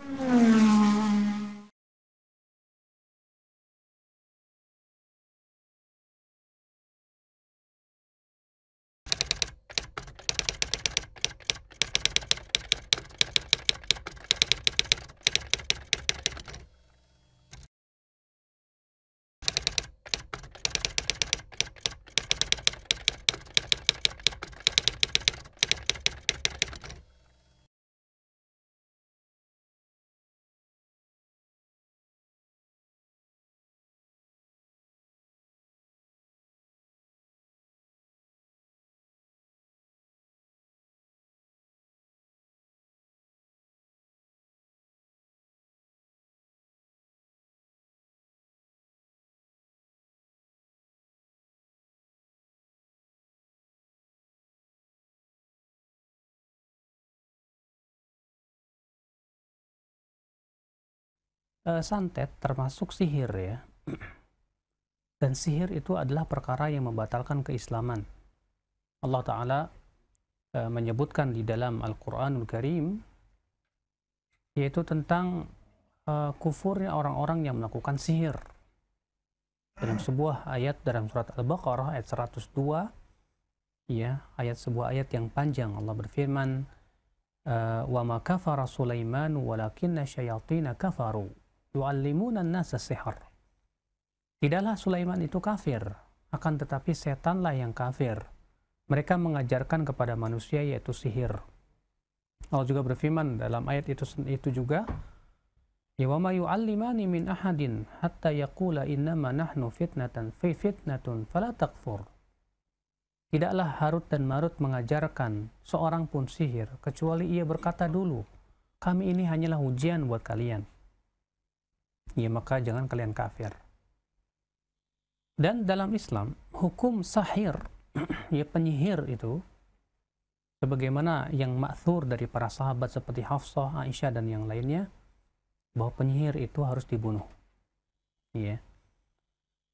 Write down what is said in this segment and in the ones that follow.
Mm-hmm. uh, santet termasuk sihir ya. Dan sihir itu adalah perkara yang membatalkan keislaman. Allah Ta'ala uh, menyebutkan di dalam Al-Quranul Qur'an Karim, yaitu tentang uh, kufurnya orang-orang yang melakukan sihir. Dalam sebuah ayat dalam surat Al-Baqarah ayat 102, ya ayat sebuah ayat yang panjang Allah berfirman, wa ma kafara Sulaiman walakinna syayatin kafaru nasa sihar. Tidaklah Sulaiman itu kafir, akan tetapi setanlah yang kafir. Mereka mengajarkan kepada manusia yaitu sihir. Allah juga berfirman dalam ayat itu itu juga, "Ya yu'allimani min ahadin hatta yaqula innama nahnu fitnatan fi fitnatun fala takfur." Tidaklah Harut dan Marut mengajarkan seorang pun sihir kecuali ia berkata dulu, "Kami ini hanyalah ujian buat kalian." ya maka jangan kalian kafir. Dan dalam Islam, hukum sahir, ya penyihir itu, sebagaimana yang maksur dari para sahabat seperti Hafsah, Aisyah, dan yang lainnya, bahwa penyihir itu harus dibunuh. Ya.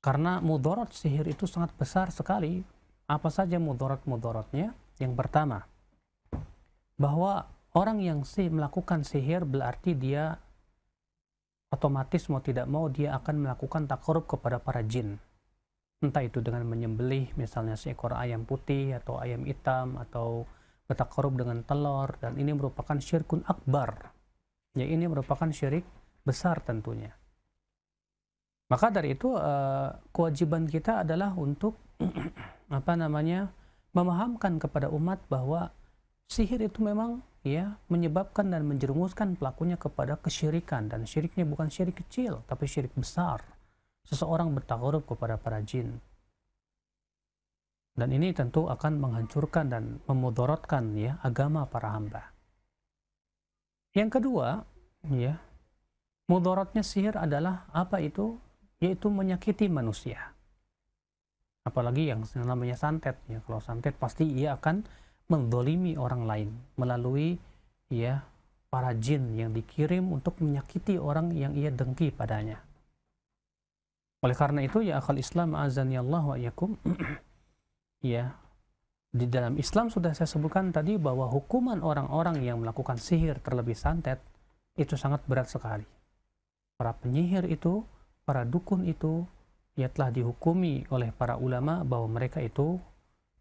Karena mudorot sihir itu sangat besar sekali. Apa saja mudorot mudorotnya Yang pertama, bahwa orang yang sih melakukan sihir berarti dia otomatis mau tidak mau dia akan melakukan takarub kepada para jin. Entah itu dengan menyembelih misalnya seekor ayam putih atau ayam hitam atau bertakarub dengan telur dan ini merupakan syirkun akbar. Ya ini merupakan syirik besar tentunya. Maka dari itu eh, kewajiban kita adalah untuk apa namanya? memahamkan kepada umat bahwa sihir itu memang ya menyebabkan dan menjerumuskan pelakunya kepada kesyirikan dan syiriknya bukan syirik kecil tapi syirik besar seseorang bertakarub kepada para jin dan ini tentu akan menghancurkan dan memudorotkan ya agama para hamba yang kedua ya mudorotnya sihir adalah apa itu yaitu menyakiti manusia apalagi yang namanya santet ya kalau santet pasti ia akan mendolimi orang lain melalui ya para jin yang dikirim untuk menyakiti orang yang ia dengki padanya. Oleh karena itu ya akal Islam azan ya Allah wa yakum ya di dalam Islam sudah saya sebutkan tadi bahwa hukuman orang-orang yang melakukan sihir terlebih santet itu sangat berat sekali. Para penyihir itu, para dukun itu ya telah dihukumi oleh para ulama bahwa mereka itu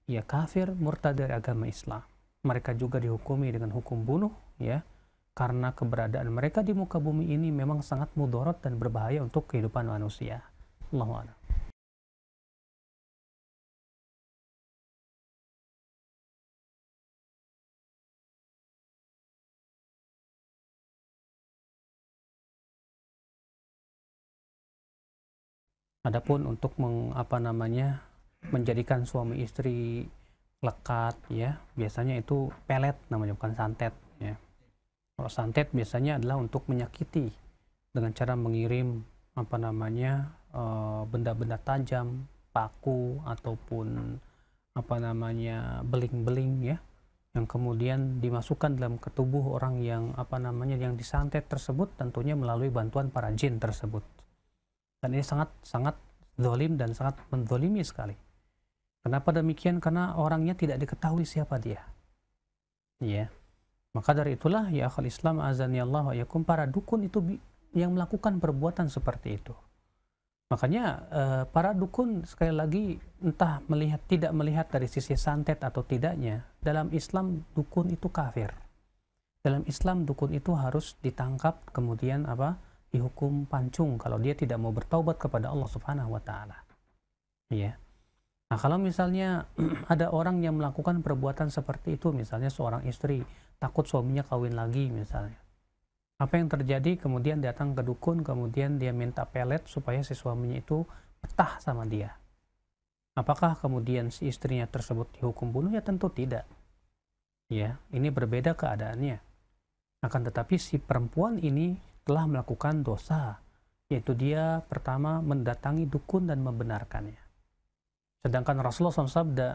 ya kafir murtad dari agama Islam. Mereka juga dihukumi dengan hukum bunuh ya karena keberadaan mereka di muka bumi ini memang sangat mudorot dan berbahaya untuk kehidupan manusia. Allahu a'lam. Adapun untuk mengapa namanya menjadikan suami istri lekat ya biasanya itu pelet namanya bukan santet ya kalau santet biasanya adalah untuk menyakiti dengan cara mengirim apa namanya eh, benda-benda tajam paku ataupun apa namanya beling-beling ya yang kemudian dimasukkan dalam ketubuh orang yang apa namanya yang disantet tersebut tentunya melalui bantuan para jin tersebut dan ini sangat sangat zolim dan sangat mendolimi sekali Kenapa demikian? Karena orangnya tidak diketahui siapa dia. Ya. Maka dari itulah ya akhal Islam azani Allah wa yakum para dukun itu yang melakukan perbuatan seperti itu. Makanya eh, para dukun sekali lagi entah melihat tidak melihat dari sisi santet atau tidaknya, dalam Islam dukun itu kafir. Dalam Islam dukun itu harus ditangkap kemudian apa? dihukum pancung kalau dia tidak mau bertaubat kepada Allah Subhanahu wa taala. Ya. Nah, kalau misalnya ada orang yang melakukan perbuatan seperti itu, misalnya seorang istri takut suaminya kawin lagi misalnya. Apa yang terjadi? Kemudian datang ke dukun, kemudian dia minta pelet supaya si suaminya itu petah sama dia. Apakah kemudian si istrinya tersebut dihukum bunuh? Ya tentu tidak. Ya, ini berbeda keadaannya. Akan tetapi si perempuan ini telah melakukan dosa, yaitu dia pertama mendatangi dukun dan membenarkannya. Sedangkan Rasulullah SAW sabda,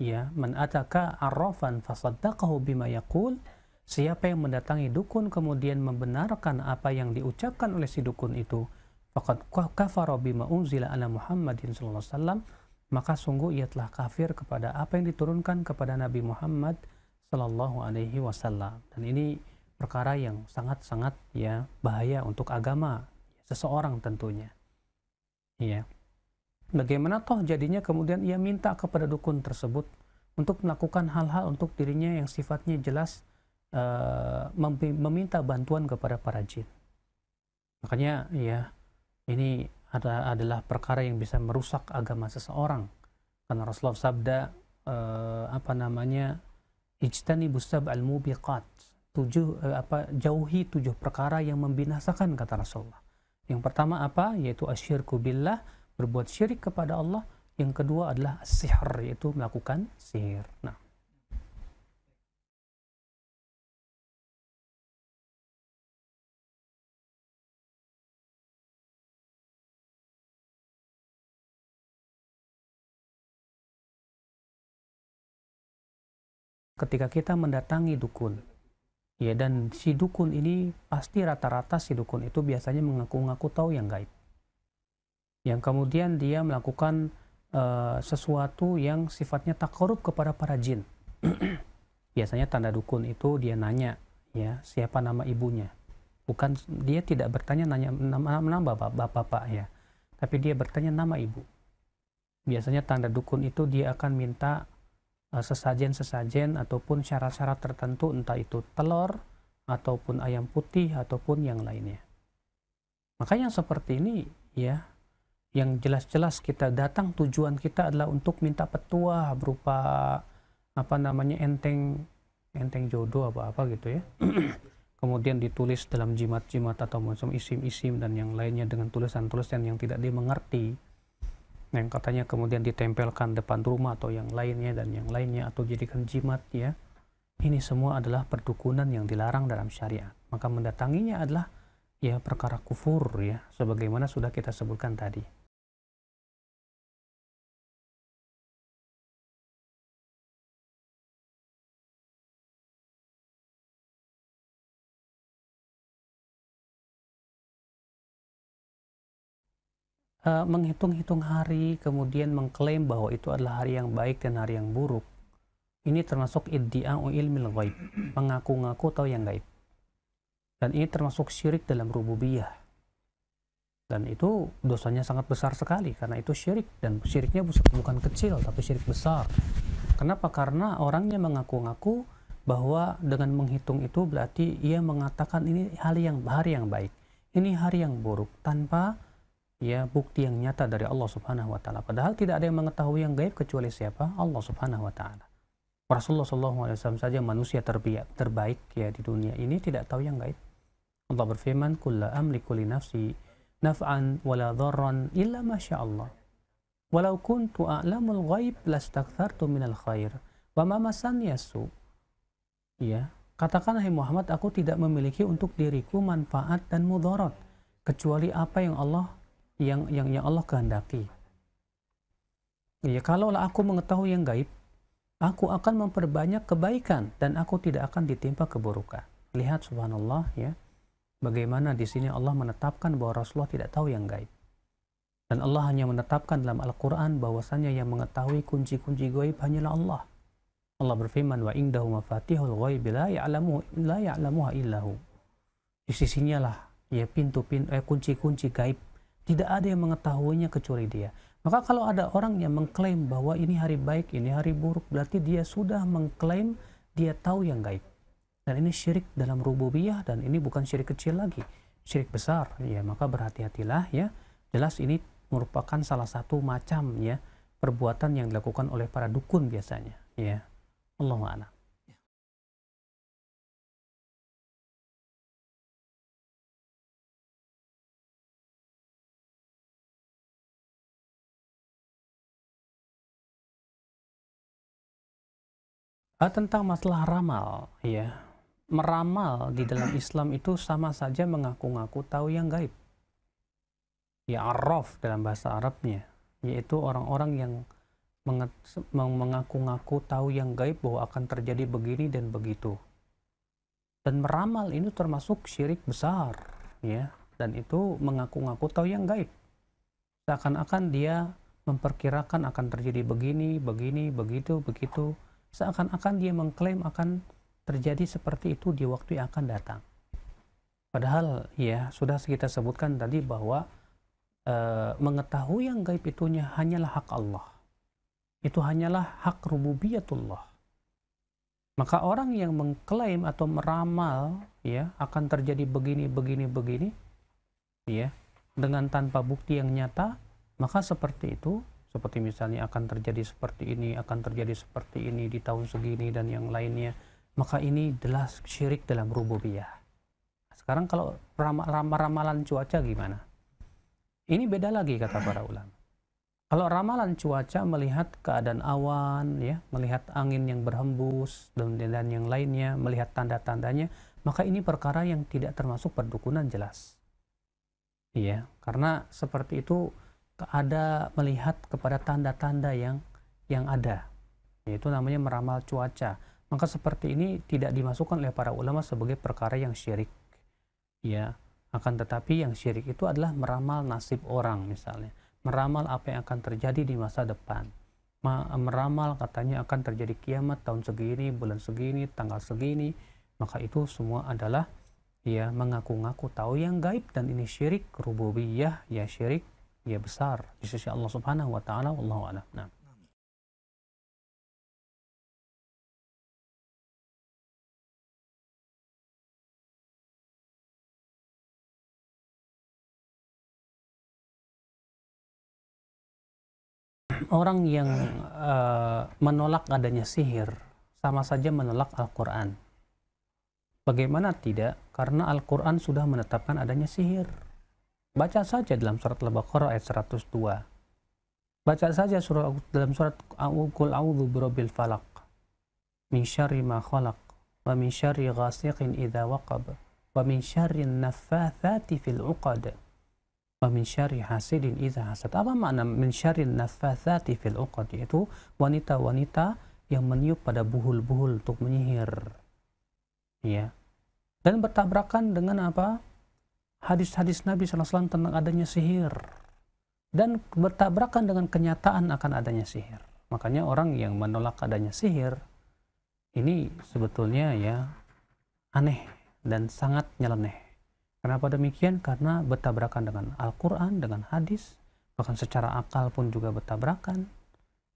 ya, man ataka arrafan fasaddaqahu bima yaqul, siapa yang mendatangi dukun kemudian membenarkan apa yang diucapkan oleh si dukun itu, faqad kafara bima unzila ala Muhammadin sallallahu alaihi wasallam, maka sungguh ia telah kafir kepada apa yang diturunkan kepada Nabi Muhammad sallallahu alaihi wasallam. Dan ini perkara yang sangat-sangat ya bahaya untuk agama seseorang tentunya. Iya. Yeah. Bagaimana toh jadinya kemudian ia minta kepada dukun tersebut untuk melakukan hal-hal untuk dirinya yang sifatnya jelas uh, meminta bantuan kepada para jin. Makanya ya ini ada, adalah perkara yang bisa merusak agama seseorang. Karena Rasulullah sabda uh, apa namanya ijtani busab al mubiqat tujuh uh, apa jauhi tujuh perkara yang membinasakan kata Rasulullah. Yang pertama apa? Yaitu asyirku billah, berbuat syirik kepada Allah. Yang kedua adalah sihir, yaitu melakukan sihir. Nah, ketika kita mendatangi dukun ya dan si dukun ini pasti rata-rata si dukun itu biasanya mengaku-ngaku tahu yang gaib yang kemudian dia melakukan uh, sesuatu yang sifatnya tak korup kepada para jin. Biasanya tanda dukun itu dia nanya ya siapa nama ibunya. Bukan dia tidak bertanya nanya nama, nama bapak-bapak ya, tapi dia bertanya nama ibu. Biasanya tanda dukun itu dia akan minta uh, sesajen-sesajen ataupun syarat-syarat tertentu entah itu telur ataupun ayam putih ataupun yang lainnya. Maka yang seperti ini ya yang jelas-jelas kita datang tujuan kita adalah untuk minta petua berupa apa namanya enteng enteng jodoh apa apa gitu ya kemudian ditulis dalam jimat-jimat atau macam isim-isim dan yang lainnya dengan tulisan-tulisan yang tidak dimengerti yang katanya kemudian ditempelkan depan rumah atau yang lainnya dan yang lainnya atau jadikan jimat ya ini semua adalah perdukunan yang dilarang dalam syariat maka mendatanginya adalah ya perkara kufur ya sebagaimana sudah kita sebutkan tadi uh, menghitung-hitung hari, kemudian mengklaim bahwa itu adalah hari yang baik dan hari yang buruk. Ini termasuk iddia'u ilmil ghaib, mengaku-ngaku tahu yang gaib. Dan ini termasuk syirik dalam rububiyah. Dan itu dosanya sangat besar sekali karena itu syirik dan syiriknya bukan kecil tapi syirik besar. Kenapa? Karena orangnya mengaku-ngaku bahwa dengan menghitung itu berarti ia mengatakan ini hari hari yang baik, ini hari yang buruk tanpa ya bukti yang nyata dari Allah Subhanahu wa taala. Padahal tidak ada yang mengetahui yang gaib kecuali siapa? Allah Subhanahu wa taala. Rasulullah SAW alaihi wasallam saja manusia terbaik, terbaik ya di dunia ini tidak tahu yang gaib. Allah berfirman, "Kullu amliku li nafsi naf'an wala dharran illa ma Allah. Walau kuntu a'lamul ghaib lastakthartu minal khair wa ma masani yasu." Ya, katakanlah hai Muhammad, aku tidak memiliki untuk diriku manfaat dan mudarat kecuali apa yang Allah yang yang yang Allah kehendaki. Ya, kalaulah aku mengetahui yang gaib, aku akan memperbanyak kebaikan dan aku tidak akan ditimpa keburukan. Lihat subhanallah ya, bagaimana di sini Allah menetapkan bahwa Rasulullah tidak tahu yang gaib. Dan Allah hanya menetapkan dalam Al-Quran bahwasanya yang mengetahui kunci-kunci gaib hanyalah Allah. Allah berfirman, wa indahu mafatihul ghaibi la ya'lamu la ya'lamuha illahu. Di sisinya lah ya pintu-pintu eh, kunci-kunci gaib tidak ada yang mengetahuinya kecuali dia. Maka kalau ada orang yang mengklaim bahwa ini hari baik, ini hari buruk, berarti dia sudah mengklaim dia tahu yang gaib. Dan ini syirik dalam rububiyah dan ini bukan syirik kecil lagi, syirik besar. Ya, maka berhati-hatilah ya. Jelas ini merupakan salah satu macam ya perbuatan yang dilakukan oleh para dukun biasanya, ya. Allahu a'lam. uh, tentang masalah ramal ya meramal di dalam Islam itu sama saja mengaku-ngaku tahu yang gaib ya arraf dalam bahasa Arabnya yaitu orang-orang yang mengaku-ngaku tahu yang gaib bahwa akan terjadi begini dan begitu dan meramal ini termasuk syirik besar ya dan itu mengaku-ngaku tahu yang gaib seakan-akan dia memperkirakan akan terjadi begini begini begitu begitu seakan-akan dia mengklaim akan terjadi seperti itu di waktu yang akan datang. Padahal ya sudah kita sebutkan tadi bahwa e, mengetahui yang gaib itu hanyalah hak Allah. Itu hanyalah hak rububiyatullah. Maka orang yang mengklaim atau meramal ya akan terjadi begini begini begini ya dengan tanpa bukti yang nyata, maka seperti itu seperti misalnya akan terjadi seperti ini, akan terjadi seperti ini di tahun segini dan yang lainnya, maka ini jelas syirik dalam rububiyah. Sekarang kalau ramalan cuaca gimana? Ini beda lagi kata para ulama. Kalau ramalan cuaca melihat keadaan awan, ya, melihat angin yang berhembus dan, dan yang lainnya, melihat tanda-tandanya, maka ini perkara yang tidak termasuk perdukunan jelas. Iya, karena seperti itu ada melihat kepada tanda-tanda yang yang ada yaitu namanya meramal cuaca maka seperti ini tidak dimasukkan oleh para ulama sebagai perkara yang syirik ya akan tetapi yang syirik itu adalah meramal nasib orang misalnya meramal apa yang akan terjadi di masa depan meramal katanya akan terjadi kiamat tahun segini bulan segini tanggal segini maka itu semua adalah ya mengaku-ngaku tahu yang gaib dan ini syirik rububiyah ya syirik ya besar di sisi Allah Subhanahu wa taala wallahu a'lam. Nah. Orang yang uh, menolak adanya sihir sama saja menolak Al-Qur'an. Bagaimana tidak? Karena Al-Qur'an sudah menetapkan adanya sihir. Baca saja dalam surat Al-Baqarah ayat 102. Baca saja surat dalam surat Qul a'udzu birabbil falaq min syarri ma khalaq wa min syarri ghasiqin idza waqab wa min syarri naffatsati fil 'uqad wa min syarri hasidin idza hasad. Apa makna min syarri naffatsati fil 'uqad? Yaitu wanita-wanita yang meniup pada buhul-buhul untuk menyihir. Ya. Dan bertabrakan dengan apa? hadis-hadis Nabi SAW tentang adanya sihir dan bertabrakan dengan kenyataan akan adanya sihir. Makanya orang yang menolak adanya sihir ini sebetulnya ya aneh dan sangat nyeleneh. Kenapa demikian? Karena bertabrakan dengan Al-Quran, dengan hadis, bahkan secara akal pun juga bertabrakan,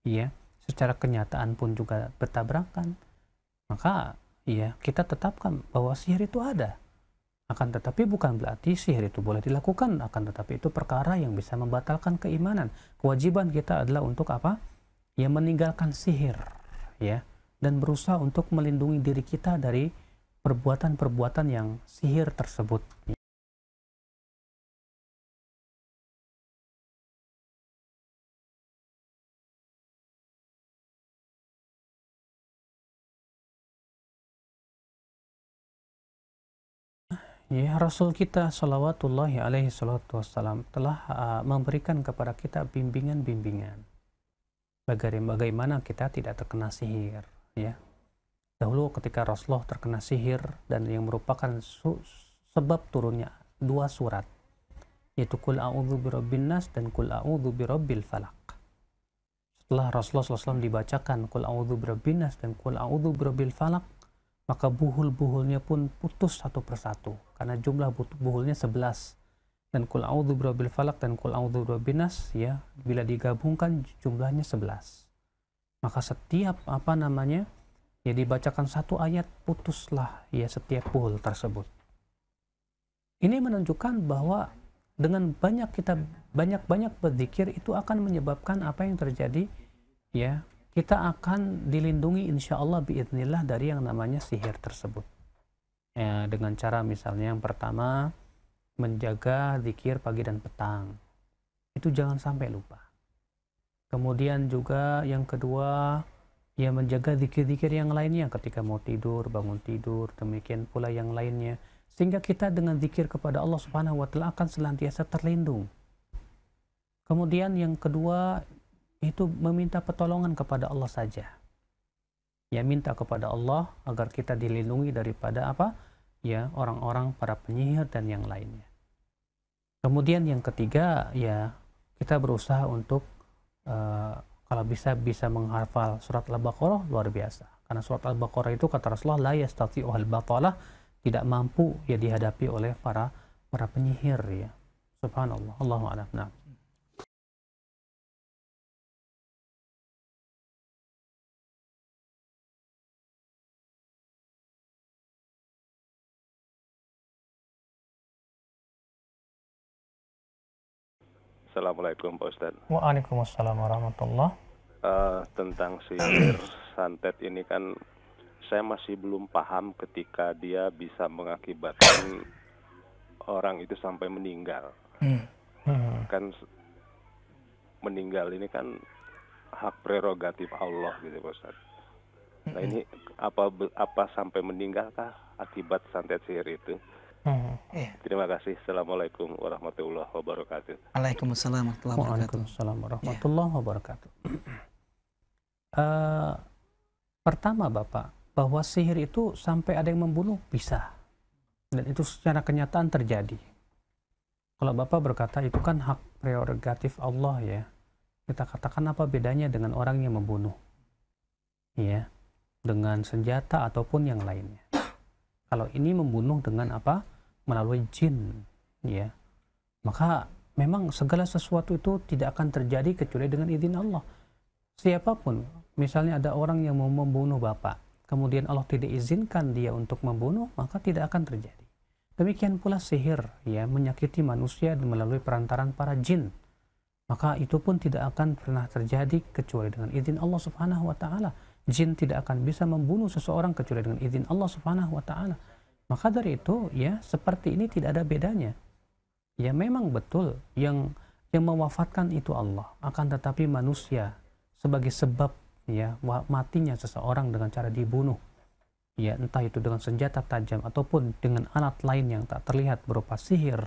ya, secara kenyataan pun juga bertabrakan. Maka, ya, kita tetapkan bahwa sihir itu ada akan tetapi bukan berarti sihir itu boleh dilakukan, akan tetapi itu perkara yang bisa membatalkan keimanan. Kewajiban kita adalah untuk apa? Ya meninggalkan sihir, ya, dan berusaha untuk melindungi diri kita dari perbuatan-perbuatan yang sihir tersebut. ya Rasul kita salawatullahi alaihi salatu wassalam telah uh, memberikan kepada kita bimbingan-bimbingan bagaimana kita tidak terkena sihir ya dahulu ketika Rasulullah terkena sihir dan yang merupakan sebab turunnya dua surat yaitu kul a'udhu birabbin nas dan kul a'udhu birabbil falak. Setelah Rasulullah SAW dibacakan kul a'udzu birabbin nas dan kul a'udzu birabbil falak, maka buhul-buhulnya pun putus satu persatu karena jumlah buhulnya sebelas dan kul a'udzu birabbil falak dan kul a'udzu birabbinnas ya bila digabungkan jumlahnya sebelas maka setiap apa namanya ya dibacakan satu ayat putuslah ya setiap buhul tersebut ini menunjukkan bahwa dengan banyak kita banyak-banyak berzikir itu akan menyebabkan apa yang terjadi ya kita akan dilindungi insya Allah biiznillah dari yang namanya sihir tersebut. Ya, dengan cara misalnya yang pertama menjaga zikir pagi dan petang. Itu jangan sampai lupa. Kemudian juga yang kedua ya menjaga zikir-zikir yang lainnya ketika mau tidur, bangun tidur, demikian pula yang lainnya. Sehingga kita dengan zikir kepada Allah Subhanahu wa taala akan senantiasa terlindung. Kemudian yang kedua itu meminta pertolongan kepada Allah saja. Ya minta kepada Allah agar kita dilindungi daripada apa? Ya orang-orang para penyihir dan yang lainnya. Kemudian yang ketiga ya kita berusaha untuk uh, kalau bisa bisa menghafal surat Al-Baqarah luar biasa. Karena surat Al-Baqarah itu kata Rasulullah la yastati'u al-batalah tidak mampu ya dihadapi oleh para para penyihir ya. Subhanallah. Allahu a'lam. Nah. Assalamualaikum Pak Ustadz. Waalaikumsalam warahmatullah. Uh, tentang sihir santet ini kan saya masih belum paham ketika dia bisa mengakibatkan orang itu sampai meninggal. Hmm. Hmm. Kan meninggal ini kan hak prerogatif Allah gitu Pak Ustaz Nah hmm. ini apa apa sampai meninggalkah akibat santet sihir itu? Hmm. Iya. Terima kasih. Assalamualaikum warahmatullahi wabarakatuh. Waalaikumsalam warahmatullahi wabarakatuh. Waalaikumsalam warahmatullahi iya. wabarakatuh. Uh, pertama Bapak, bahwa sihir itu sampai ada yang membunuh bisa. Dan itu secara kenyataan terjadi. Kalau Bapak berkata itu kan hak prerogatif Allah ya. Kita katakan apa bedanya dengan orang yang membunuh? Ya. Dengan senjata ataupun yang lainnya kalau ini membunuh dengan apa melalui jin ya maka memang segala sesuatu itu tidak akan terjadi kecuali dengan izin Allah siapapun misalnya ada orang yang mau membunuh bapak kemudian Allah tidak izinkan dia untuk membunuh maka tidak akan terjadi demikian pula sihir ya menyakiti manusia melalui perantaran para jin maka itu pun tidak akan pernah terjadi kecuali dengan izin Allah Subhanahu wa taala jin tidak akan bisa membunuh seseorang kecuali dengan izin Allah Subhanahu wa taala. Maka dari itu ya seperti ini tidak ada bedanya. Ya memang betul yang yang mewafatkan itu Allah, akan tetapi manusia sebagai sebab ya matinya seseorang dengan cara dibunuh. Ya entah itu dengan senjata tajam ataupun dengan alat lain yang tak terlihat berupa sihir.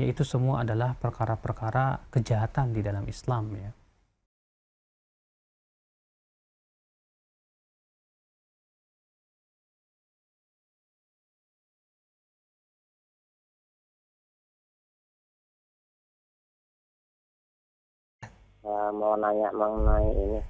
Yaitu semua adalah perkara-perkara kejahatan di dalam Islam ya. Eh, mau nanya mengenai ini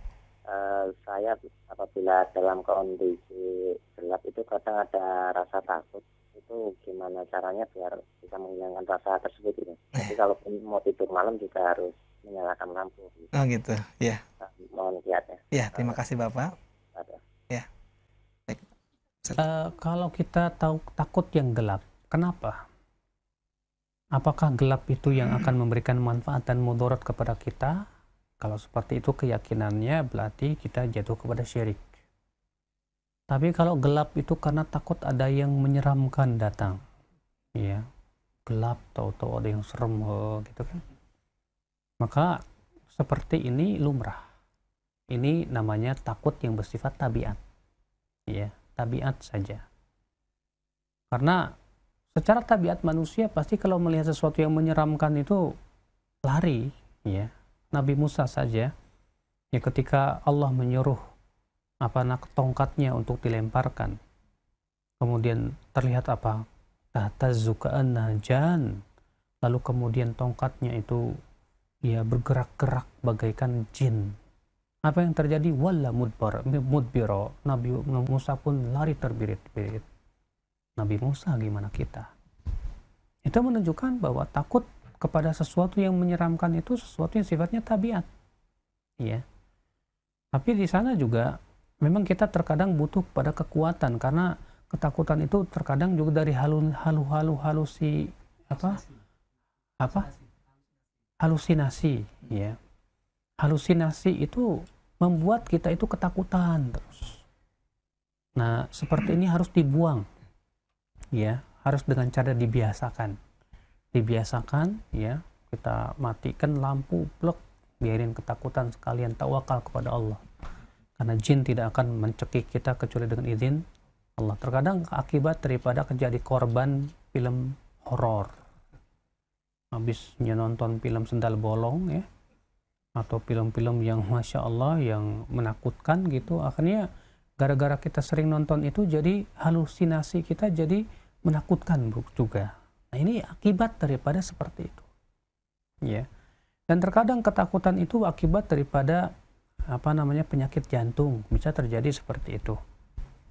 uh, saya apabila dalam kondisi gelap itu kadang ada rasa takut itu gimana caranya biar bisa menghilangkan rasa tersebut ini tapi kalau mau tidur malam juga harus menyalakan lampu gitu. oh gitu ya yeah. nah, mohon ya terima kasih bapak Uh, kalau kita tahu takut yang gelap, kenapa? Apakah gelap itu yang akan memberikan manfaat dan mudarat kepada kita, kalau seperti itu keyakinannya berarti kita jatuh kepada syirik. Tapi kalau gelap itu karena takut ada yang menyeramkan datang. Ya. Gelap tahu-tahu ada yang serem oh, gitu kan. Maka seperti ini lumrah. Ini namanya takut yang bersifat tabiat. Ya, tabiat saja. Karena secara tabiat manusia pasti kalau melihat sesuatu yang menyeramkan itu lari, ya Nabi Musa saja, ya ketika Allah menyuruh apa nak tongkatnya untuk dilemparkan, kemudian terlihat apa? Tazukaanna jan. Lalu kemudian tongkatnya itu ya bergerak-gerak bagaikan jin. Apa yang terjadi? Walla mudbar, mudbiro. Nabi Musa pun lari terbirit-birit. Nabi Musa gimana kita? Itu menunjukkan bahwa takut kepada sesuatu yang menyeramkan itu sesuatu yang sifatnya tabiat. Ya. Tapi di sana juga memang kita terkadang butuh pada kekuatan karena ketakutan itu terkadang juga dari halu halu halu halusi apa? Apa? Halusinasi, ya. Halusinasi itu membuat kita itu ketakutan terus. Nah, seperti ini harus dibuang. Ya, harus dengan cara dibiasakan dibiasakan ya kita matikan lampu blok biarin ketakutan sekalian tawakal kepada Allah karena jin tidak akan mencekik kita kecuali dengan izin Allah terkadang akibat daripada menjadi korban film horor habisnya nonton film sendal bolong ya atau film-film yang masya Allah yang menakutkan gitu akhirnya gara-gara kita sering nonton itu jadi halusinasi kita jadi menakutkan juga Nah, ini akibat daripada seperti itu. Ya. Dan terkadang ketakutan itu akibat daripada apa namanya penyakit jantung bisa terjadi seperti itu.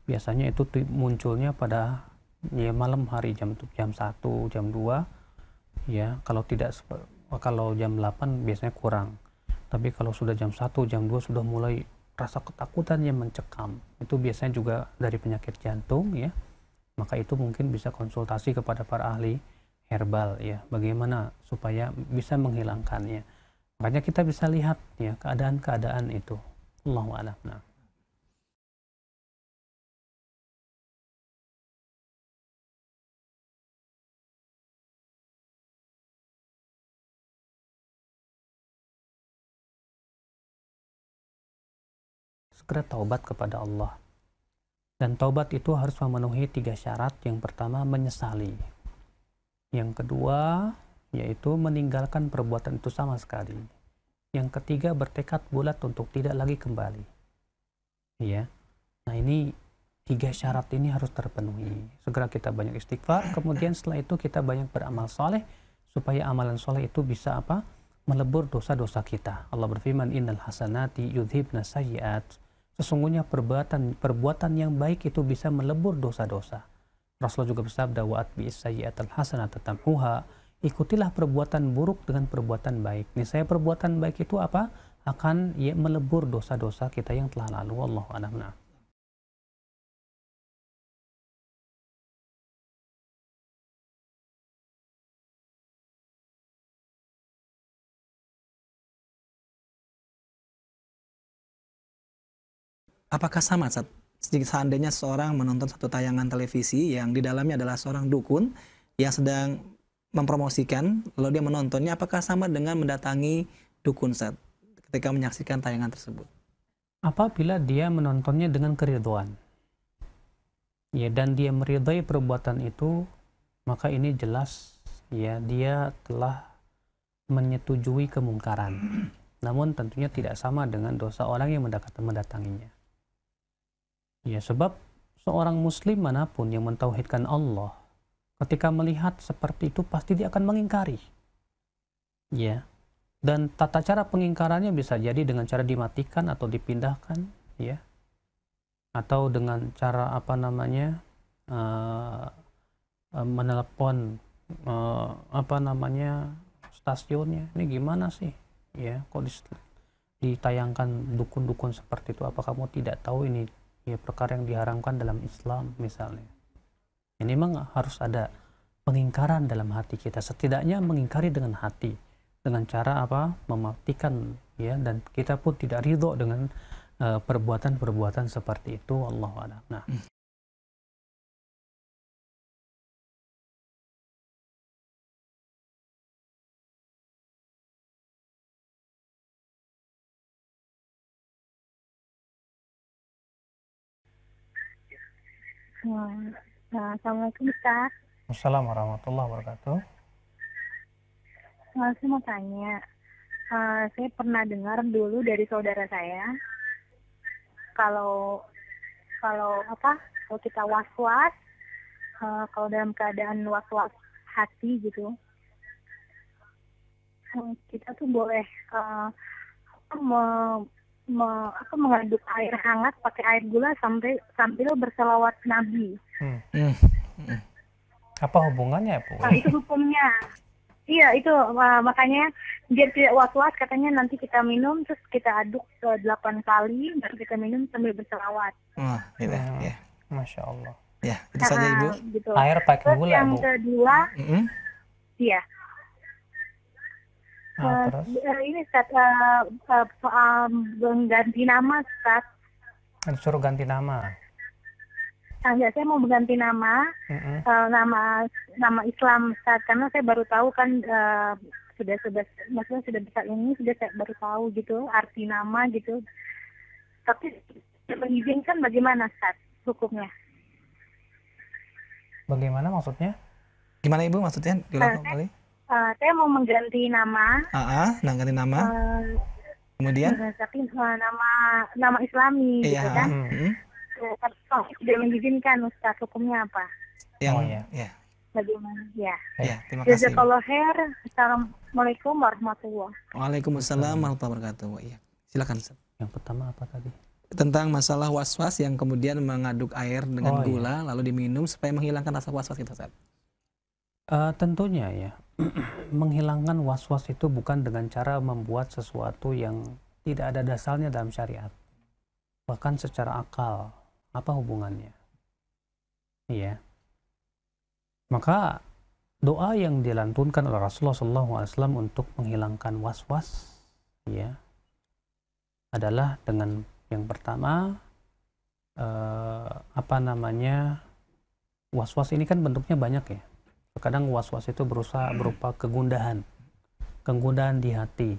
Biasanya itu munculnya pada ya malam hari jam jam 1, jam 2 ya. Kalau tidak kalau jam 8 biasanya kurang. Tapi kalau sudah jam 1, jam 2 sudah mulai rasa ketakutan yang mencekam. Itu biasanya juga dari penyakit jantung ya maka itu mungkin bisa konsultasi kepada para ahli herbal ya bagaimana supaya bisa menghilangkannya makanya kita bisa lihat ya keadaan-keadaan itu Allah a'lam nah. segera taubat kepada Allah dan taubat itu harus memenuhi tiga syarat. Yang pertama, menyesali. Yang kedua, yaitu meninggalkan perbuatan itu sama sekali. Yang ketiga, bertekad bulat untuk tidak lagi kembali. Ya. Nah, ini tiga syarat ini harus terpenuhi. Segera kita banyak istighfar, kemudian setelah itu kita banyak beramal soleh, supaya amalan soleh itu bisa apa? Melebur dosa-dosa kita. Allah berfirman, Innal hasanati yudhibna sayyiat Sesungguhnya perbuatan perbuatan yang baik itu bisa melebur dosa-dosa. Rasulullah juga bersabda wa'at atbi sayyi'atal hasanata tamhuha. Ikutilah perbuatan buruk dengan perbuatan baik. Nih saya perbuatan baik itu apa? Akan ya melebur dosa-dosa kita yang telah lalu. Allah anak a'lam. apakah sama saat seandainya seorang menonton satu tayangan televisi yang di dalamnya adalah seorang dukun yang sedang mempromosikan lalu dia menontonnya apakah sama dengan mendatangi dukun saat ketika menyaksikan tayangan tersebut apabila dia menontonnya dengan keriduan ya dan dia meridai perbuatan itu maka ini jelas ya dia telah menyetujui kemungkaran namun tentunya tidak sama dengan dosa orang yang mendatanginya Ya, sebab seorang muslim manapun yang mentauhidkan Allah, ketika melihat seperti itu pasti dia akan mengingkari. Ya. Dan tata cara pengingkarannya bisa jadi dengan cara dimatikan atau dipindahkan, ya. Atau dengan cara apa namanya? Uh, uh, menelepon uh, apa namanya? stasiunnya. Ini gimana sih? Ya, kok ditayangkan dukun-dukun seperti itu apa kamu tidak tahu ini ya perkara yang diharamkan dalam Islam misalnya. Ini memang harus ada pengingkaran dalam hati kita. Setidaknya mengingkari dengan hati dengan cara apa? Mematikan ya dan kita pun tidak ridho dengan eh, perbuatan-perbuatan uh, seperti itu Allah Nah, Assalamualaikum Ustaz. Assalamualaikum warahmatullahi wabarakatuh. Nah, saya mau tanya, uh, saya pernah dengar dulu dari saudara saya kalau kalau apa kalau kita was was uh, kalau dalam keadaan was was hati gitu uh, kita tuh boleh uh, me, apa, mengaduk air hangat pakai air gula sampai sambil berselawat Nabi. Hmm. Hmm. Apa hubungannya bu? Nah, itu hukumnya. Iya itu uh, makanya biar tidak was-was katanya nanti kita minum terus kita aduk ke delapan kali baru kita minum sambil berselawat. Wah, iya, hmm. ya. Masya Allah. Ya, itu saja Ibu. Nah, gitu. Air pakai gula, yang Bu. Yang kedua, mm -hmm. iya terus? Eh, eh, ini saat uh, eh, uh, soal mengganti nama saat. Kan suruh ganti nama. Nah, ya, saya mau mengganti nama, mm-hmm. uh, nama nama Islam saat karena saya baru tahu kan uh, sudah sudah maksudnya sudah besar ini sudah saya baru tahu gitu arti nama gitu. Tapi mengizinkan bagaimana saat hukumnya? Bagaimana maksudnya? Gimana Ibu maksudnya? Diulang kembali. Eh, saya mau mengganti nama. Ah, uh ah, -huh, mengganti nama. Uh, Kemudian? Mengganti eh, nama nama Islami, gitu iya. gitu kan? Mm-hmm. Tapi tidak mengizinkan, Ustaz hukumnya apa? Yang, oh, ya. ya. Bagaimana? Ya. Ya, terima kasih. Jazakallah khair. Assalamualaikum warahmatullahi wabarakatuh. Waalaikumsalam warahmatullahi wabarakatuh. Iya. Silakan, Ustaz. Yang pertama apa tadi? tentang masalah was-was yang kemudian mengaduk air dengan oh, iya. gula iya. lalu diminum supaya menghilangkan rasa was-was itu Ustaz? Uh, tentunya ya menghilangkan was-was itu bukan dengan cara membuat sesuatu yang tidak ada dasarnya dalam syariat. Bahkan secara akal, apa hubungannya? Iya. Maka doa yang dilantunkan oleh Rasulullah SAW untuk menghilangkan was-was, ya, adalah dengan yang pertama eh, apa namanya was-was ini kan bentuknya banyak ya Kadang was-was itu berusaha hmm. berupa kegundahan, kegundahan di hati,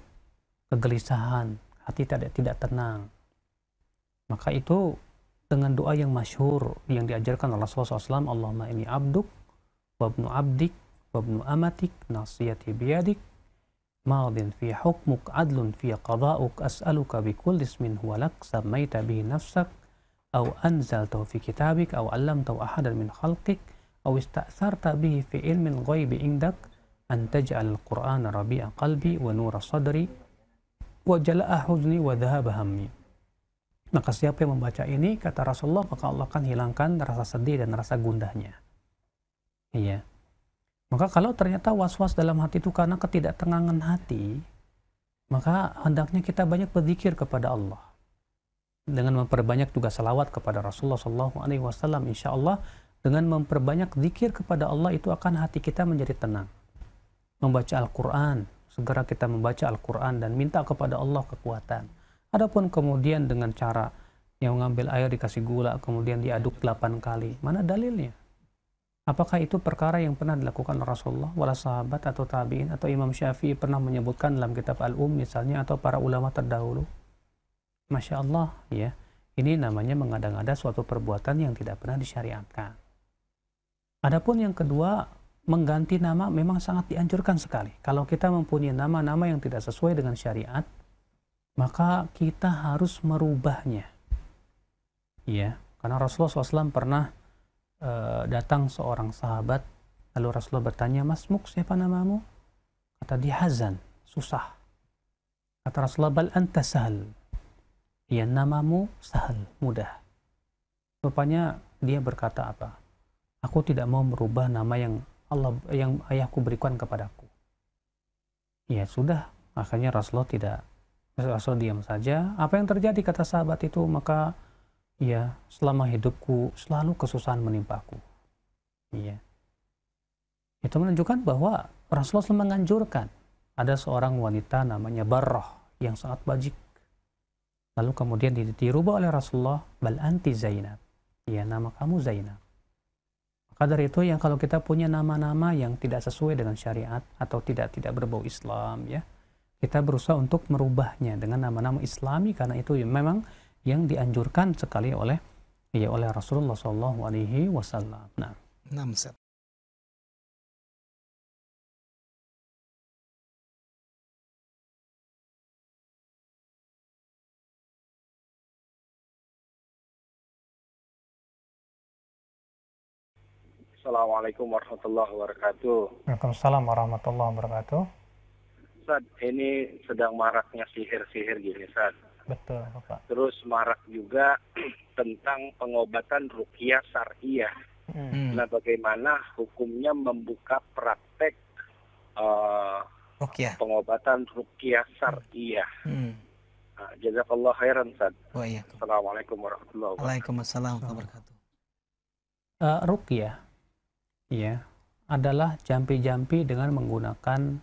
kegelisahan, hati tidak tidak tenang. Maka itu dengan doa yang masyhur yang diajarkan oleh Rasulullah SAW, Allahumma ini abduk, wabnu abdik, wabnu amatik, nasiyati biyadik, ماض fi حكمك عدل في قضاؤك أسألك بكل اسم هو bi nafsak au anzal tau fi kitabik au alam tau أحدا min khalqik أو استأثرت به في علم الغيب عندك أن تجعل القرآن ربيع قلبي ونور صدري وجلاء حزني وذهاب همي Maka siapa yang membaca ini kata Rasulullah maka Allah akan hilangkan rasa sedih dan rasa gundahnya. Iya. Maka kalau ternyata was-was dalam hati itu karena ketidaktenangan hati, maka hendaknya kita banyak berzikir kepada Allah dengan memperbanyak juga salawat kepada Rasulullah Shallallahu Alaihi Wasallam insya Allah dengan memperbanyak zikir kepada Allah itu akan hati kita menjadi tenang. Membaca Al-Quran, segera kita membaca Al-Quran dan minta kepada Allah kekuatan. Adapun kemudian dengan cara yang mengambil air dikasih gula, kemudian diaduk delapan kali. Mana dalilnya? Apakah itu perkara yang pernah dilakukan Rasulullah, wala sahabat atau tabi'in atau Imam Syafi'i pernah menyebutkan dalam kitab Al-Um misalnya atau para ulama terdahulu? Masya Allah, ya. Ini namanya mengada-ngada suatu perbuatan yang tidak pernah disyariatkan. Adapun yang kedua, mengganti nama memang sangat dianjurkan sekali. Kalau kita mempunyai nama-nama yang tidak sesuai dengan syariat, maka kita harus merubahnya. Ya, karena Rasulullah SAW pernah uh, datang seorang sahabat, lalu Rasulullah bertanya, Mas Muk, siapa namamu? Kata dia Hazan, susah. Kata Rasulullah, Bal anta sahal. Ya, namamu sahal, mudah. Rupanya dia berkata apa? Aku tidak mau merubah nama yang Allah yang ayahku berikan kepadaku. Ya sudah, makanya Rasulullah tidak Rasul diam saja. Apa yang terjadi kata sahabat itu maka ya selama hidupku selalu kesusahan menimpaku. Iya. Itu menunjukkan bahwa Rasulullah selalu menganjurkan ada seorang wanita namanya Barrah yang sangat bajik. Lalu kemudian ditiru oleh Rasulullah bal anti Zainab. Ya nama kamu Zainab. Maka itu yang kalau kita punya nama-nama yang tidak sesuai dengan syariat atau tidak tidak berbau Islam ya, kita berusaha untuk merubahnya dengan nama-nama Islami karena itu memang yang dianjurkan sekali oleh ya oleh Rasulullah SAW. Nah. nah Assalamualaikum warahmatullahi wabarakatuh. Waalaikumsalam warahmatullahi wabarakatuh. Ustaz, ini sedang maraknya sihir-sihir gini, Ustaz. Betul, Bapak. Terus marak juga tentang pengobatan rukiah syariah. Hmm. hmm. Nah, bagaimana hukumnya membuka praktek uh, eh, rukiah. pengobatan rukiah syariah? Hmm. Nah, jazakallah khairan, Ustaz. Waalaikumsalam. Iya. warahmatullahi wabarakatuh. Waalaikumsalam warahmatullahi wabarakatuh. Uh, eh, rukiah ya adalah jampi-jampi dengan menggunakan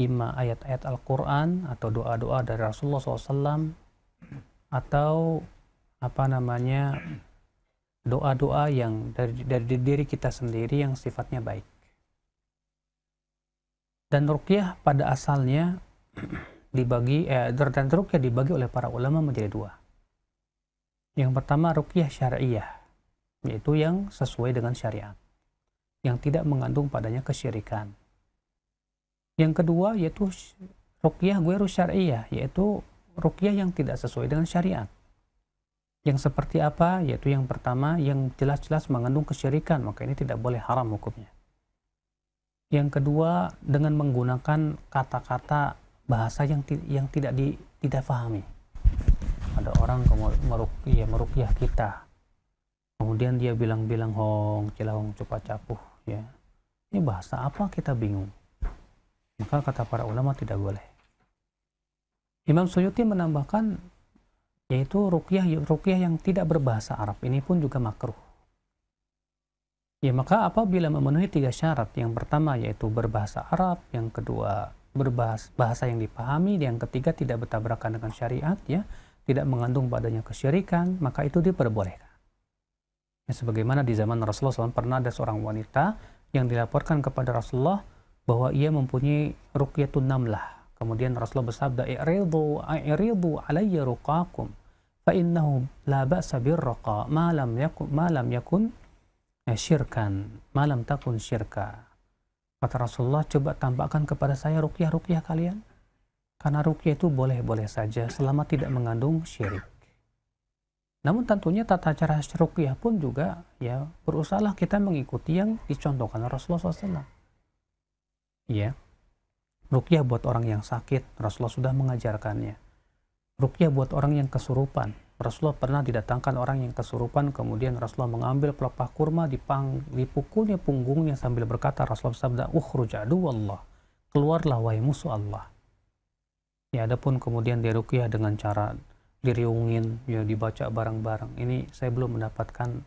ima ayat-ayat Al-Quran atau doa-doa dari Rasulullah SAW atau apa namanya doa-doa yang dari, dari diri kita sendiri yang sifatnya baik. Dan rukyah pada asalnya dibagi eh, dan rukyah dibagi oleh para ulama menjadi dua. Yang pertama rukyah syariah, yaitu yang sesuai dengan syariat yang tidak mengandung padanya kesyirikan. Yang kedua yaitu rukyah gue syariah, yaitu rukyah yang tidak sesuai dengan syariat. Yang seperti apa? Yaitu yang pertama yang jelas-jelas mengandung kesyirikan, maka ini tidak boleh haram hukumnya. Yang kedua dengan menggunakan kata-kata bahasa yang yang tidak di, tidak fahami. Ada orang merukyah, merukyah kita. Kemudian dia bilang-bilang hong, cilahong, cupa capuh ya ini bahasa apa kita bingung maka kata para ulama tidak boleh Imam Suyuti menambahkan yaitu rukyah rukyah yang tidak berbahasa Arab ini pun juga makruh ya maka apabila memenuhi tiga syarat yang pertama yaitu berbahasa Arab yang kedua berbahasa bahasa yang dipahami yang ketiga tidak bertabrakan dengan syariat ya tidak mengandung padanya kesyirikan maka itu diperbolehkan Ya, sebagaimana di zaman Rasulullah SAW pernah ada seorang wanita yang dilaporkan kepada Rasulullah bahwa ia mempunyai ruqyatun namlah. Kemudian Rasulullah bersabda, "I'ridu i'ridu alayya ruqakum fa innahu la ba'sa birraqa ma lam yakun ma lam yakun eh, syirkan, ma lam takun syirka." Kata Rasulullah, "Coba tampakkan kepada saya rukyah rukyah kalian." Karena ruqyah itu boleh-boleh saja selama tidak mengandung syirik. Namun tentunya tata cara rukyah pun juga ya berusahalah kita mengikuti yang dicontohkan Rasulullah SAW. Ya, rukyah buat orang yang sakit Rasulullah sudah mengajarkannya. Rukyah buat orang yang kesurupan Rasulullah pernah didatangkan orang yang kesurupan kemudian Rasulullah mengambil pelepah kurma dipang, dipukulnya punggungnya sambil berkata Rasulullah sabda ukhruj Allah keluarlah wahai musuh Allah ya adapun kemudian dirukyah dengan cara diriungin ya dibaca bareng-bareng ini saya belum mendapatkan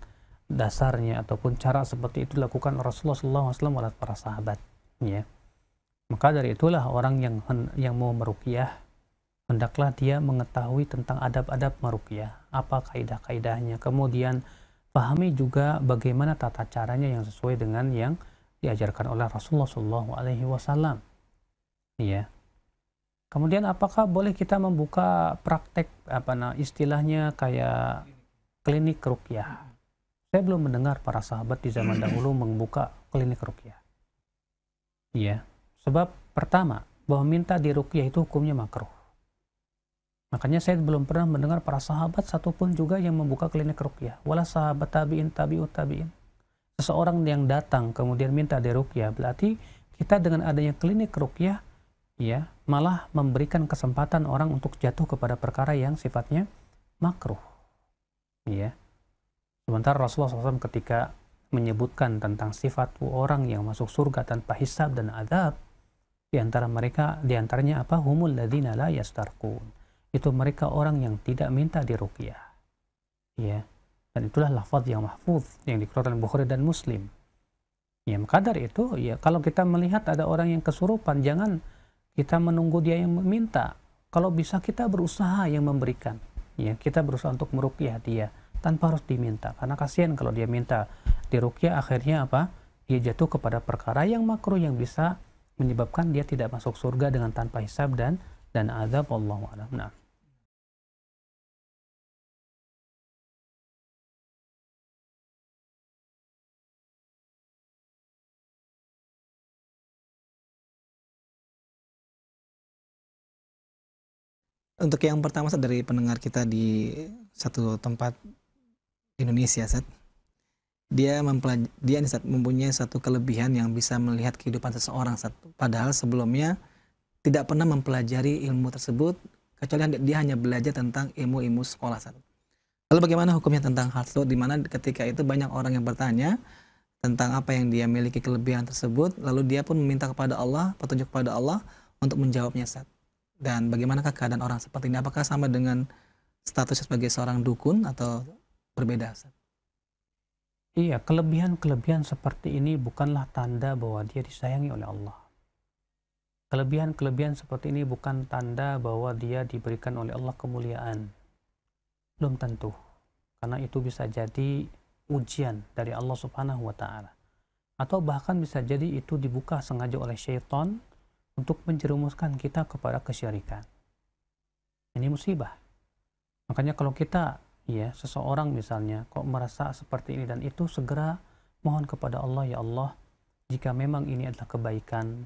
dasarnya ataupun cara seperti itu dilakukan Rasulullah SAW oleh para sahabat ya maka dari itulah orang yang yang mau merukyah hendaklah dia mengetahui tentang adab-adab merukyah apa kaidah-kaidahnya kemudian pahami juga bagaimana tata caranya yang sesuai dengan yang diajarkan oleh Rasulullah SAW ya Kemudian apakah boleh kita membuka praktek apa nah istilahnya kayak klinik rukyah? Saya belum mendengar para sahabat di zaman dahulu membuka klinik rukyah. Iya, sebab pertama bahwa minta di rukyah itu hukumnya makruh. Makanya saya belum pernah mendengar para sahabat satupun juga yang membuka klinik rukyah. Wala sahabat tabiin, tabiut, tabiin. Seseorang yang datang kemudian minta di rukyah berarti kita dengan adanya klinik rukyah ya malah memberikan kesempatan orang untuk jatuh kepada perkara yang sifatnya makruh ya sementara Rasulullah SAW ketika menyebutkan tentang sifat orang yang masuk surga tanpa hisab dan adab di antara mereka di antaranya apa humul ladzina la yastarkun itu mereka orang yang tidak minta diruqyah ya dan itulah lafaz yang mahfuz yang dikeluarkan Bukhari dan Muslim ya maka itu ya kalau kita melihat ada orang yang kesurupan jangan kita menunggu dia yang meminta. Kalau bisa kita berusaha yang memberikan. Ya, kita berusaha untuk merukyah dia tanpa harus diminta. Karena kasihan kalau dia minta dirukyah akhirnya apa? Dia jatuh kepada perkara yang makruh yang bisa menyebabkan dia tidak masuk surga dengan tanpa hisab dan dan azab Allah Nah. Untuk yang pertama Seth, dari pendengar kita di satu tempat Indonesia Seth, dia dia mempunyai satu kelebihan yang bisa melihat kehidupan seseorang Seth. padahal sebelumnya tidak pernah mempelajari ilmu tersebut kecuali dia hanya belajar tentang ilmu-ilmu sekolah Seth. Lalu bagaimana hukumnya tentang hal tersebut Dimana ketika itu banyak orang yang bertanya tentang apa yang dia miliki kelebihan tersebut lalu dia pun meminta kepada Allah petunjuk kepada Allah untuk menjawabnya Seth. Dan bagaimanakah keadaan orang seperti ini? Apakah sama dengan statusnya sebagai seorang dukun atau berbeda? Iya, kelebihan-kelebihan seperti ini bukanlah tanda bahwa dia disayangi oleh Allah. Kelebihan-kelebihan seperti ini bukan tanda bahwa dia diberikan oleh Allah kemuliaan. Belum tentu. Karena itu bisa jadi ujian dari Allah Subhanahu wa taala. Atau bahkan bisa jadi itu dibuka sengaja oleh syaitan untuk menjerumuskan kita kepada kesyirikan. Ini musibah. Makanya kalau kita ya seseorang misalnya kok merasa seperti ini dan itu segera mohon kepada Allah ya Allah jika memang ini adalah kebaikan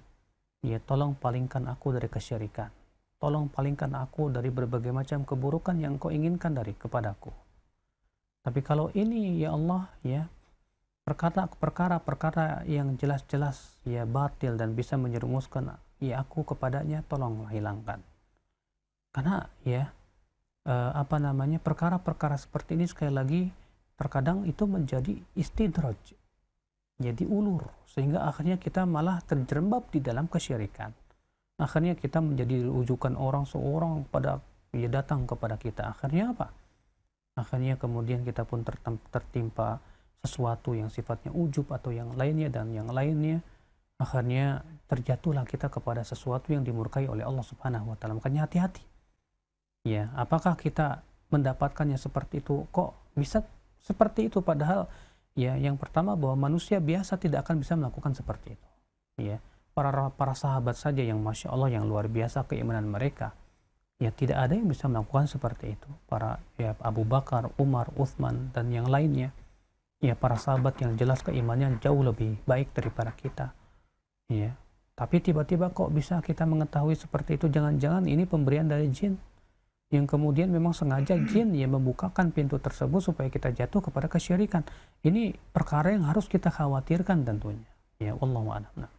ya tolong palingkan aku dari kesyirikan. Tolong palingkan aku dari berbagai macam keburukan yang kau inginkan dari kepadaku. Tapi kalau ini ya Allah ya perkara perkara perkara yang jelas-jelas ya batil dan bisa menjerumuskan ya aku kepadanya tolonglah hilangkan. Karena ya eh, apa namanya perkara-perkara seperti ini sekali lagi terkadang itu menjadi istidraj. Jadi ulur sehingga akhirnya kita malah terjerembab di dalam kesyirikan. Akhirnya kita menjadi rujukan orang seorang pada ya datang kepada kita. Akhirnya apa? Akhirnya kemudian kita pun tertimpa sesuatu yang sifatnya ujub atau yang lainnya dan yang lainnya akhirnya terjatuhlah kita kepada sesuatu yang dimurkai oleh Allah Subhanahu wa taala. Makanya hati-hati. Ya, apakah kita mendapatkannya seperti itu? Kok bisa seperti itu padahal ya yang pertama bahwa manusia biasa tidak akan bisa melakukan seperti itu. Ya, para para sahabat saja yang masya Allah yang luar biasa keimanan mereka. Ya, tidak ada yang bisa melakukan seperti itu. Para ya Abu Bakar, Umar, Uthman dan yang lainnya. Ya, para sahabat yang jelas keimannya jauh lebih baik daripada kita Ya, Tapi tiba-tiba kok bisa kita mengetahui seperti itu? Jangan-jangan ini pemberian dari jin yang kemudian memang sengaja jin yang membukakan pintu tersebut supaya kita jatuh kepada kesyirikan. Ini perkara yang harus kita khawatirkan tentunya. Ya, Allah nah.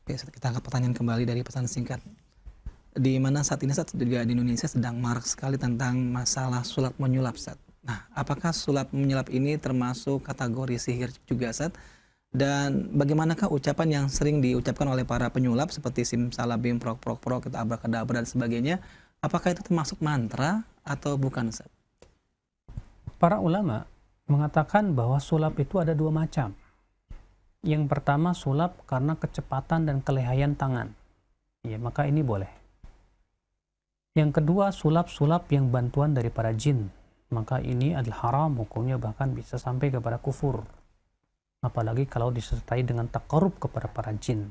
Oke, kita angkat pertanyaan kembali dari pesan singkat. Di mana saat ini saat juga di Indonesia sedang marak sekali tentang masalah sulap menyulap saat. Nah, apakah sulap menyulap ini termasuk kategori sihir juga saat? Dan bagaimanakah ucapan yang sering diucapkan oleh para penyulap seperti simsalabim, prok prok prok, kita gitu, abrakadabra dan sebagainya? Apakah itu termasuk mantra atau bukan? Ustaz? Para ulama mengatakan bahwa sulap itu ada dua macam. Yang pertama sulap karena kecepatan dan kelehayan tangan. Ya, maka ini boleh. Yang kedua sulap-sulap yang bantuan dari para jin. Maka ini adalah haram hukumnya bahkan bisa sampai kepada kufur apalagi kalau disertai dengan takarub kepada para jin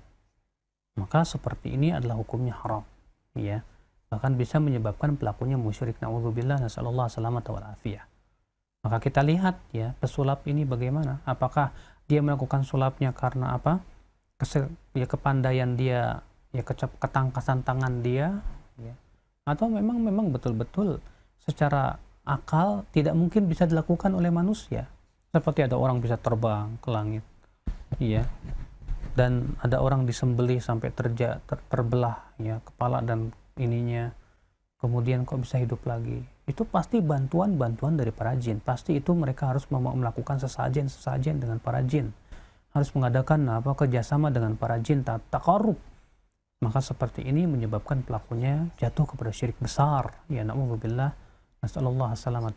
maka seperti ini adalah hukumnya haram ya bahkan bisa menyebabkan pelakunya musyrik naudzubillah nasallallahu salamat wal afiyah maka kita lihat ya pesulap ini bagaimana apakah dia melakukan sulapnya karena apa ya kepandaian dia ya kecap ketangkasan tangan dia ya. atau memang memang betul-betul secara akal tidak mungkin bisa dilakukan oleh manusia seperti ada orang bisa terbang ke langit. Iya. Dan ada orang disembelih sampai terja, ter, terbelah ya kepala dan ininya. Kemudian kok bisa hidup lagi. Itu pasti bantuan-bantuan dari para jin. Pasti itu mereka harus melakukan sesajen-sesajen dengan para jin. Harus mengadakan apa kerjasama dengan para jin tak takarub maka seperti ini menyebabkan pelakunya jatuh kepada syirik besar ya na'udzubillah nasallallahu alaihi wasallam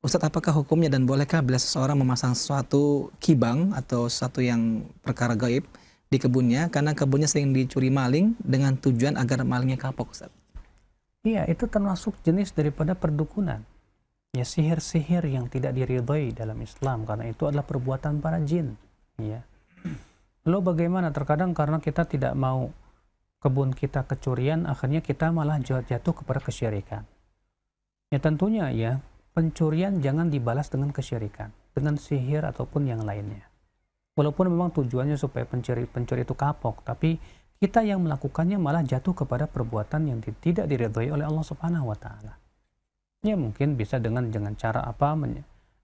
Ustadz apakah hukumnya dan bolehkah bila seseorang memasang suatu kibang atau sesuatu yang perkara gaib di kebunnya karena kebunnya sering dicuri maling dengan tujuan agar malingnya kapok Ustaz? Iya itu termasuk jenis daripada perdukunan. Ya sihir-sihir yang tidak diridhoi dalam Islam karena itu adalah perbuatan para jin. Ya. Lalu bagaimana terkadang karena kita tidak mau kebun kita kecurian akhirnya kita malah jatuh kepada kesyirikan. Ya tentunya ya pencurian jangan dibalas dengan kesyirikan, dengan sihir ataupun yang lainnya. Walaupun memang tujuannya supaya pencuri pencuri itu kapok, tapi kita yang melakukannya malah jatuh kepada perbuatan yang tidak diridhoi oleh Allah Subhanahu wa taala. Ya mungkin bisa dengan dengan cara apa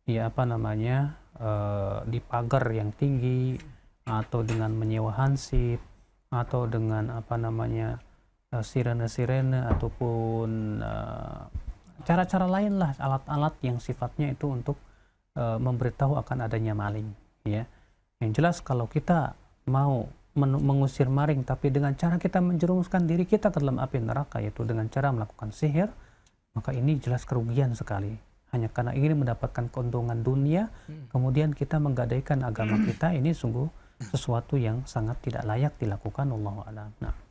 ya apa namanya e, di pagar yang tinggi atau dengan menyewa hansip atau dengan apa namanya eh, sirene-sirene ataupun eh, cara-cara lain lah alat-alat yang sifatnya itu untuk e, memberitahu akan adanya maling ya yang jelas kalau kita mau men- mengusir maling tapi dengan cara kita menjerumuskan diri kita ke dalam api neraka yaitu dengan cara melakukan sihir maka ini jelas kerugian sekali hanya karena ingin mendapatkan keuntungan dunia hmm. kemudian kita menggadaikan agama kita ini sungguh sesuatu yang sangat tidak layak dilakukan Allah alam nah